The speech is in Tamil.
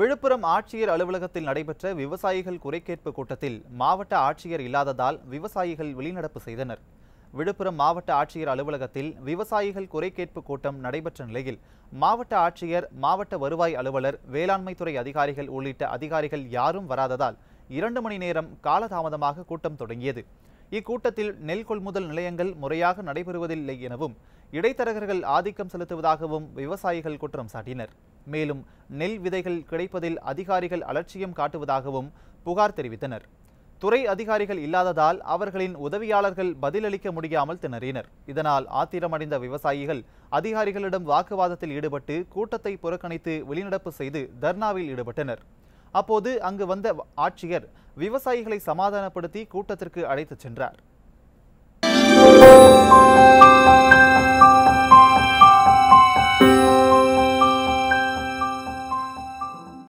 விழுப்புரம் ஆட்சியர் அலுவலகத்தில் நடைபெற்ற விவசாயிகள் குறைகேட்பு கூட்டத்தில் மாவட்ட ஆட்சியர் இல்லாததால் விவசாயிகள் வெளிநடப்பு செய்தனர் விழுப்புரம் மாவட்ட ஆட்சியர் அலுவலகத்தில் விவசாயிகள் குறைகேட்பு கூட்டம் நடைபெற்ற நிலையில் மாவட்ட ஆட்சியர் மாவட்ட வருவாய் அலுவலர் வேளாண்மைத்துறை அதிகாரிகள் உள்ளிட்ட அதிகாரிகள் யாரும் வராததால் இரண்டு மணி நேரம் காலதாமதமாக கூட்டம் தொடங்கியது இக்கூட்டத்தில் நெல் கொள்முதல் நிலையங்கள் முறையாக நடைபெறுவதில்லை எனவும் இடைத்தரகர்கள் ஆதிக்கம் செலுத்துவதாகவும் விவசாயிகள் குற்றம் சாட்டினர் மேலும் நெல் விதைகள் கிடைப்பதில் அதிகாரிகள் அலட்சியம் காட்டுவதாகவும் புகார் தெரிவித்தனர் துறை அதிகாரிகள் இல்லாததால் அவர்களின் உதவியாளர்கள் பதிலளிக்க முடியாமல் திணறினர் இதனால் ஆத்திரமடைந்த விவசாயிகள் அதிகாரிகளிடம் வாக்குவாதத்தில் ஈடுபட்டு கூட்டத்தை புறக்கணித்து வெளிநடப்பு செய்து தர்ணாவில் ஈடுபட்டனர் அப்போது அங்கு வந்த ஆட்சியர் விவசாயிகளை சமாதானப்படுத்தி கூட்டத்திற்கு அழைத்துச் சென்றார்